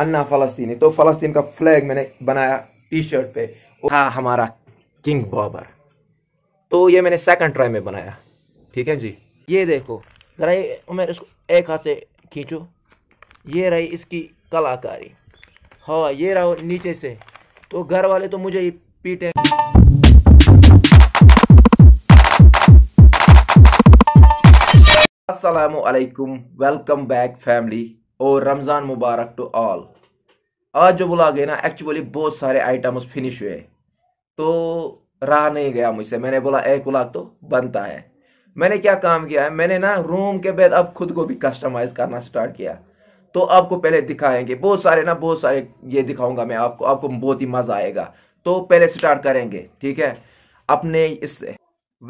અના ફલાસ્ટીની તો ફલાસ્ટીનિકા ફ્લેગ મેને બનાયા ટી-શર્ટ પે હા ہمارا કિંગ બોબર તો યે મેને સેકન્ડ ટ્રાય મે બનાયા ઠીક હે જી યે દેખો જરા ય મે ઇસકો એક હાથ સે ખેંચો યે રહી ઇસકી કલાકારી હા યે રહા નીચે સે તો ઘર વાલે તો મુજે પીટેસ અસલામુ અલયકુમ વેલકમ બેક ફેમિલી और रमज़ान मुबारक टू ऑल आज जो बुला गए ना एक्चुअली बहुत सारे आइटम्स फिनिश हुए तो रहा नहीं गया मुझसे मैंने बोला एक उलाक तो बनता है मैंने क्या काम किया है मैंने ना रूम के बाद अब खुद को भी कस्टमाइज़ करना स्टार्ट किया तो आपको पहले दिखाएंगे बहुत सारे ना बहुत सारे ये दिखाऊंगा मैं आपको आपको बहुत ही मज़ा आएगा तो पहले स्टार्ट करेंगे ठीक है अपने इससे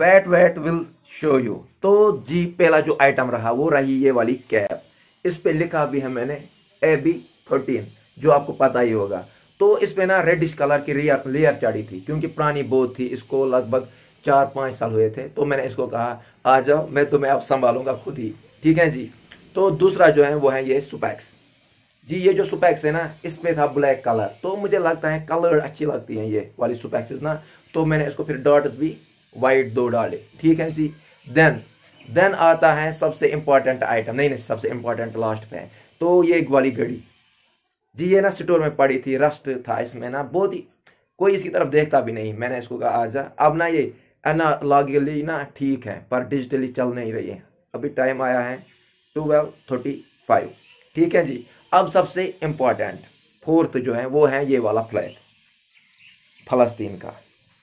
wait wait will show you तो जी पहला जो आइटम रहा वो रही ये वाली कैप इस पर लिखा भी है मैंने ए बी थर्टीन जो आपको पता ही होगा तो इस ना रेडिश कलर की रेयर लेयर चढ़ी थी क्योंकि पुरानी बोध थी इसको लगभग चार पाँच साल हुए थे तो मैंने इसको कहा आ जाओ मैं तुम्हें अब संभालूंगा खुद ही ठीक है जी तो दूसरा जो है वो है ये सुपैक्स जी ये जो सुपैक्स है ना इसमें था ब्लैक कलर तो मुझे लगता है कलर अच्छी लगती है ये वाली सुपैक्स ना तो मैंने इसको फिर डॉट्स भी वाइट दो डाले ठीक है जी देन देन आता है सबसे इंपॉर्टेंट आइटम नहीं नहीं सबसे इंपॉर्टेंट लास्ट में तो ये वाली घड़ी जी ये ना स्टोर में पड़ी थी रस्ट था इसमें ना बहुत ही कोई इसकी तरफ देखता भी नहीं मैंने इसको कहा आजा अब ना ये एनालॉगिकली ना ठीक है पर डिजिटली चल नहीं रही है अभी टाइम आया है ट्वेल्व थर्टी फाइव ठीक है जी अब सबसे इम्पॉर्टेंट फोर्थ जो है वो है ये वाला फ्लैट फलस्तीन का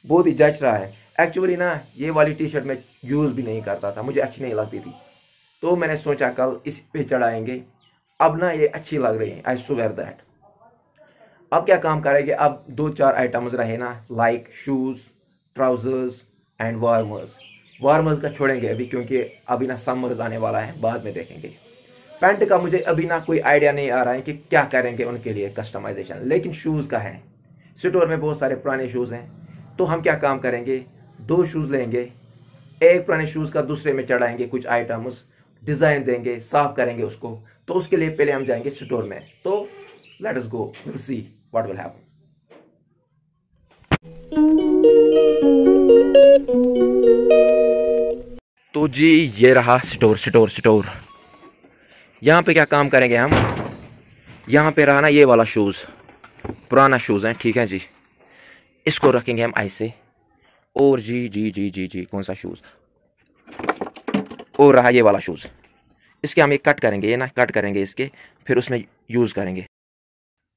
बहुत ही जच रहा है एक्चुअली ना ये वाली टी शर्ट मैं यूज़ भी नहीं करता था मुझे अच्छी नहीं लगती थी तो मैंने सोचा कल इस पे चढ़ाएंगे अब ना ये अच्छी लग रही है आई सुवेयर दैट अब क्या काम करेंगे अब दो चार आइटम्स रहे ना like shoes trousers and warmers warmers का छोड़ेंगे अभी क्योंकि अभी ना समर्स आने वाला है बाद में देखेंगे पैंट का मुझे अभी ना कोई आइडिया नहीं आ रहा है कि क्या करेंगे उनके लिए कस्टमाइजेशन लेकिन शूज़ का है स्टोर में बहुत सारे पुराने शूज़ हैं तो हम क्या काम करेंगे दो शूज़ लेंगे एक पुराने शूज़ का दूसरे में चढ़ाएंगे कुछ आइटम्स डिज़ाइन देंगे साफ करेंगे उसको तो उसके लिए पहले हम जाएंगे स्टोर में तो let us go will see what will happen तो जी ये रहा स्टोर स्टोर स्टोर यहाँ पे क्या काम करेंगे हम यहाँ पे रहा ना ये वाला शूज़ पुराना शूज़ हैं ठीक है जी इसको रखेंगे हम ऐसे और जी जी जी जी जी कौन सा शूज़ और रहा ये वाला शूज़ इसके हम एक कट करेंगे ये ना कट करेंगे इसके फिर उसमें यूज़ करेंगे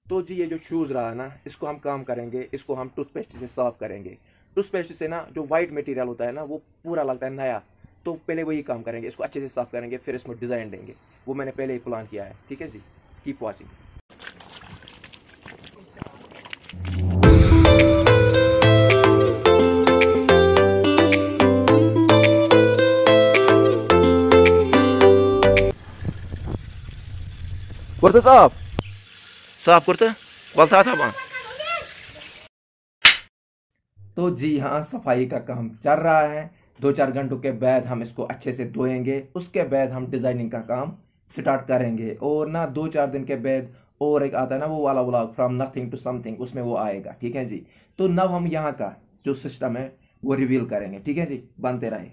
तो जी ये जो शूज़ रहा ना इसको हम काम करेंगे इसको हम टूथपेस्ट से साफ़ करेंगे टूथपेस्ट से ना जो वाइट मटेरियल होता है ना वो पूरा लगता है नया तो पहले वही काम करेंगे इसको अच्छे से साफ़ करेंगे फिर इसमें डिज़ाइन देंगे वो मैंने पहले ही प्लान किया है ठीक है जी कीप वॉचिंग करते साफ साफ करते गलता था वहाँ तो जी हाँ सफाई का काम चल रहा है दो चार घंटों के बाद हम इसको अच्छे से धोएंगे उसके बाद हम डिज़ाइनिंग का काम स्टार्ट करेंगे और ना दो चार दिन के बाद और एक आता है ना वो वाला vlog from nothing to something उसमें वो आएगा ठीक है जी तो नव हम यहाँ का जो सिस्टम है वो रिवील करेंगे ठीक है जी बनते रहे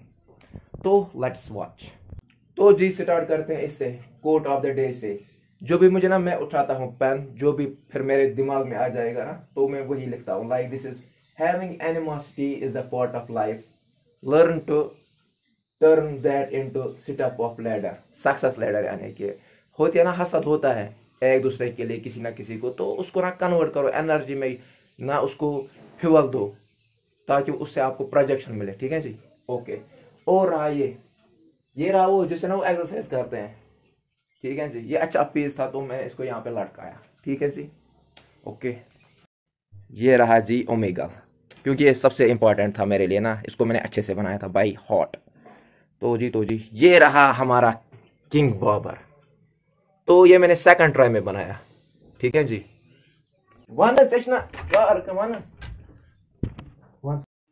तो लेट्स वॉच तो जी स्टार्ट करते हैं इससे कोट ऑफ द डे से जो भी मुझे ना मैं उठाता हूँ पेन जो भी फिर मेरे दिमाग में आ जाएगा ना तो मैं वही लिखता हूँ like this is having animosity is the part of life learn to turn that into setup of ladder success ladder यानी कि होती है ना हसद होता है एक दूसरे के लिए किसी ना किसी को तो उसको ना कन्वर्ट करो एनर्जी में ना उसको फ्यूअल दो ताकि उससे आपको प्रोजेक्शन मिले ठीक है जी ओके और रहा ये ये रहा वो जिसे ना वो एक्सरसाइज करते हैं ठीक है जी ये अच्छा पीस था तो मैं इसको यहाँ पे लटकाया ठीक है जी ओके ये रहा जी ओमेगा क्योंकि ये सबसे इम्पॉर्टेंट था मेरे लिए ना इसको मैंने अच्छे से बनाया था बाई हॉट तो जी तो जी ये रहा हमारा किंग बाबर तो ये मैंने सेकंड ट्राई में बनाया ठीक है जी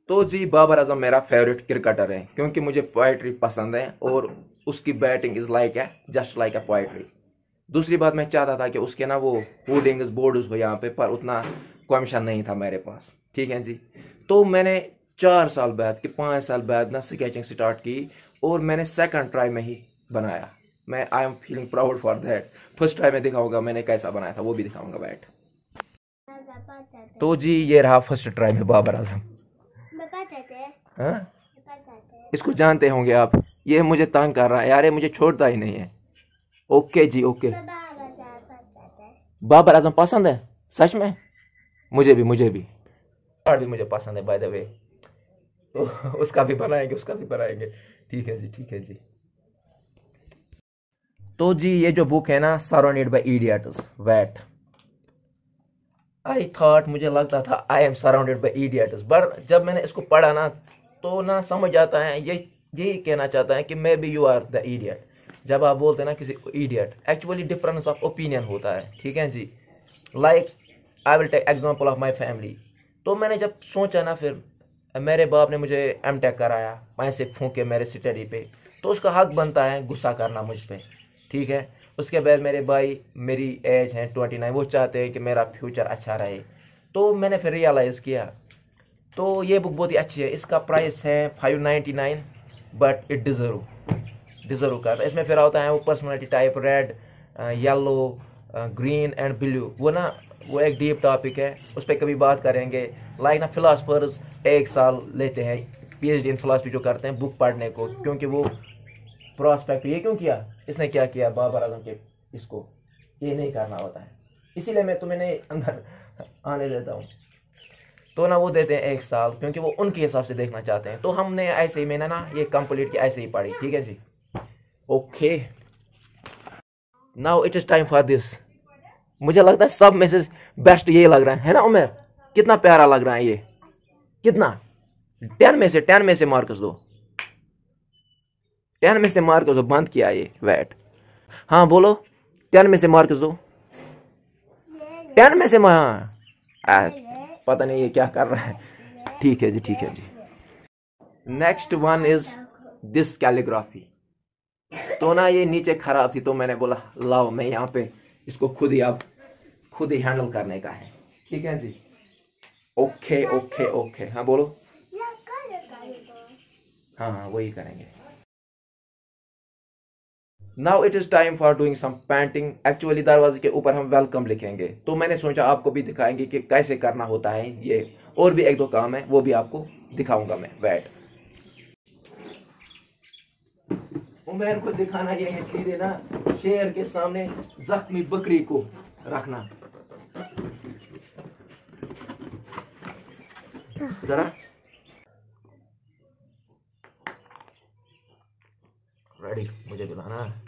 तो जी बाबर आजम मेरा फेवरेट क्रिकेटर है क्योंकि मुझे पोइट्री पसंद है और उसकी batting is like a just like a poetry दूसरी बात मैं चाहता था कि उसके ना वो होर्डिंग बोर्ड्स हो यहाँ पे पर उतना क्वेश्चन नहीं था मेरे पास ठीक है जी तो मैंने चार साल बाद कि पाँच साल बाद ना स्केचिंग स्टार्ट की और मैंने सेकंड ट्राई में ही बनाया मैं I am feeling proud for that first try में दिखाऊंगा मैंने कैसा बनाया था वो भी दिखाऊंगा बैट तो जी ये रहा फर्स्ट ट्राई में बाबर आजम इसको जानते होंगे आप ये मुझे तंग कर रहा है यार ये मुझे छोड़ता ही नहीं है ओके जी ओके बाबर आजम पसंद है सच में मुझे भी मुझे भी और भी मुझे पसंद है बाय द वे तो उसका भी बनाएंगे उसका भी बनाएंगे ठीक है जी ठीक है जी तो जी ये जो बुक है ना surrounded by idiots what I thought मुझे लगता था I am surrounded by idiots but जब मैंने इसको पढ़ा ना तो ना समझ आता है ये यही कहना चाहता है कि maybe you are the idiot जब आप बोलते हैं ना किसी idiot actually difference of opinion होता है ठीक है जी like I will take example of my family तो मैंने जब सोचा ना फिर मेरे बाप ने मुझे एम टेक कराया पैसे फूके मेरे स्टडी पे तो उसका हक बनता है गुस्सा करना मुझ पर ठीक है उसके बाद मेरे भाई मेरी एज है ट्वेंटी नाइन वो चाहते हैं कि मेरा फ्यूचर अच्छा रहे तो मैंने फिर रियलाइज़ किया तो ये बुक बहुत ही अच्छी है इसका प्राइस है five ninety nine but it deserve deserve का इसमें फिर होता है वो personality type red yellow green and blue वो ना वो एक डीप टॉपिक है उस पर कभी बात करेंगे लाइक ना फिलासफर्स एक साल लेते हैं पीएचडी इन फिलासफी जो करते हैं बुक पढ़ने को क्योंकि वो प्रॉस्पेक्ट ये क्यों किया इसने क्या किया बाबर आजम के इसको ये नहीं करना होता है इसीलिए मैं तुम्हें नहीं अंदर आने देता हूँ तो ना वो देते हैं एक साल क्योंकि वो उनके हिसाब से देखना चाहते हैं तो हमने ऐसे ही मैंने ना ये कंप्लीट की ऐसे ही पढ़ी ठीक है जी okay now it is time for this मुझे लगता है सब मैसेज बेस्ट यही लग रहा है है ना उमेर कितना प्यारा लग रहा है ये कितना टेन में से टेन में से मार्क्स दो टेन में से मार्क्स दो बंद किया ये वैट हाँ बोलो टेन में से मार्क्स दो टेन में से हाँ पता नहीं ये क्या कर रहा है ठीक है जी ठीक है जी next one is this calligraphy तो ना ये नीचे खराब थी तो मैंने बोला लाओ मैं यहाँ पे इसको खुद ही अब खुद ही हैंडल करने का है ठीक है जी ओके ओके ओके हाँ बोलो हाँ हाँ वही करेंगे now it is time for doing some painting actually दरवाजे के ऊपर हम वेलकम लिखेंगे तो मैंने सोचा आपको भी दिखाएंगे कि कैसे करना होता है ये और भी एक दो काम है वो भी आपको दिखाऊंगा मैं वैट उमेर को दिखाना यही सीधे ना शेर के सामने जख्मी बकरी को रखना जरा रेडी मुझे है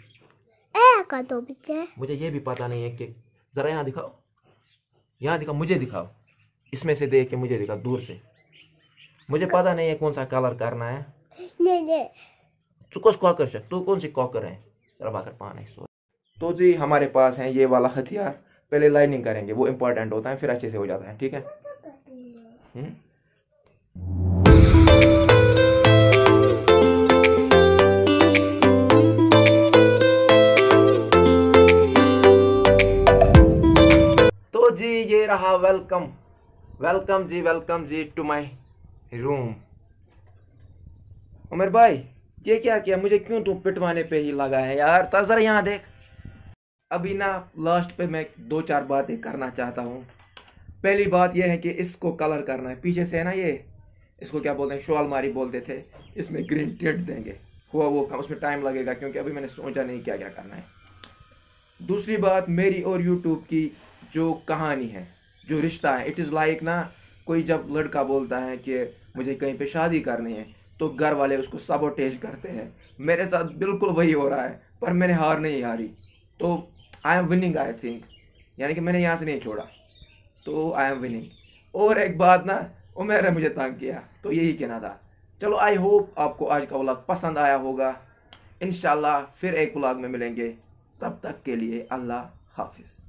का दो तो बच्चे मुझे ये भी पता नहीं है कि ज़रा यहाँ दिखाओ यहाँ दिखाओ मुझे दिखाओ इसमें से देख के मुझे दिखाओ दूर से मुझे पता नहीं है कौन सा कलर करना है नहीं नहीं तू कौन कॉकर से तू कौन सी कॉकर है ज़रा बाकर पाना है तो जी हमारे पास है ये वाला हथियार पहले लाइनिंग करेंगे वो इम्पोर्टेंट होता है फिर अच्छे से हो जाता है ठीक है हुँ? जी ये रहा वेलकम वेलकम जी वेलकम जी टू माय रूम उमर भाई ये क्या किया मुझे क्यों तू पिटवाने पे ही लगा है यार तजर तो यहाँ देख अभी ना लास्ट पे मैं दो चार बातें करना चाहता हूँ पहली बात यह है कि इसको कलर करना है पीछे से है ना ये इसको क्या बोलते हैं मारी बोलते थे इसमें ग्रीन टेंट देंगे हुआ वो काम उसमें टाइम लगेगा क्योंकि अभी मैंने सोचा नहीं क्या क्या करना है दूसरी बात मेरी और यूट्यूब की जो कहानी है जो रिश्ता है इट इज़ लाइक ना कोई जब लड़का बोलता है कि मुझे कहीं पे शादी करनी है तो घर वाले उसको सबोटेज करते हैं मेरे साथ बिल्कुल वही हो रहा है पर मैंने हार नहीं हारी तो I am winning I think यानी कि मैंने यहाँ से नहीं छोड़ा तो आई एम विनिंग और एक बात ना उमेर ने मुझे तंग किया तो यही कहना था चलो आई होप आपको आज का व्लॉग पसंद आया होगा इन फिर एक व्लॉग में मिलेंगे तब तक के लिए अल्लाह हाफिज़